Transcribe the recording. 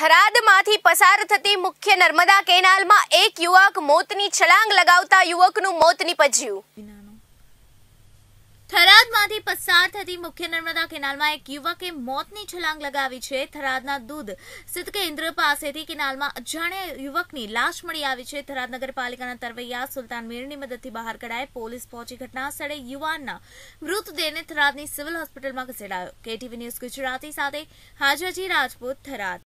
થરાદમાંથી પસાર થતી મુખ્ય નર્મદા કેનાલમાં એક યુવક મોતની છલાંગ લગાવતા યુવકનું મોત નિપજ્યું થરાદમાંથી પસાર થતી મુખ્ય નર્મદા કેનાલમાં એક યુવકે મોતની છલાંગ લગાવી છે થરાદના દૂધ સ્થિત કેન્દ્ર પાસેથી કેનાલમાં અજાણ્યા યુવકની લાશ મળી આવી છે થરાદ નગરપાલિકાના તરવૈયા સુલતાન મીરની મદદથી બહાર કઢાય પોલીસ પહોંચી ઘટના સ્થળે યુવાનના મૃતદેહને થરાદની સિવિલ હોસ્પિટલમાં ખસેડાયો કેટીવી ન્યૂઝ ગુજરાતી સાથે હાજાજી રાજપૂત થરાદ